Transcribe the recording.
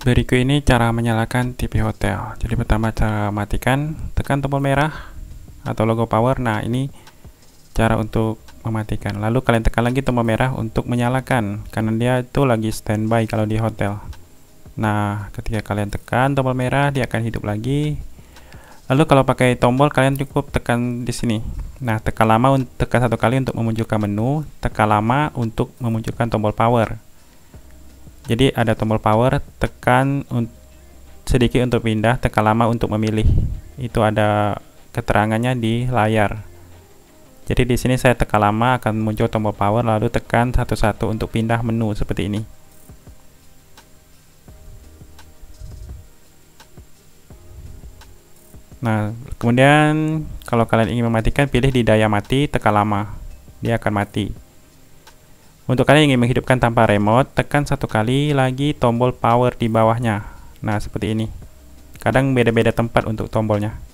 Berikut ini cara menyalakan TV hotel. Jadi pertama cara matikan, tekan tombol merah atau logo power. Nah, ini cara untuk mematikan. Lalu kalian tekan lagi tombol merah untuk menyalakan karena dia itu lagi standby kalau di hotel. Nah, ketika kalian tekan tombol merah dia akan hidup lagi. Lalu kalau pakai tombol kalian cukup tekan di sini. Nah, tekan lama tekan satu kali untuk memunculkan menu, tekan lama untuk memunculkan tombol power jadi ada tombol power tekan sedikit untuk pindah tekan lama untuk memilih itu ada keterangannya di layar jadi di sini saya tekan lama akan muncul tombol power lalu tekan satu-satu untuk pindah menu seperti ini. Nah, kemudian kalau kalian ingin mematikan pilih di daya mati tekan lama. Dia akan mati. Untuk kalian yang ingin menghidupkan tanpa remote, tekan satu kali lagi tombol power di bawahnya. Nah, seperti ini. Kadang beda-beda tempat untuk tombolnya.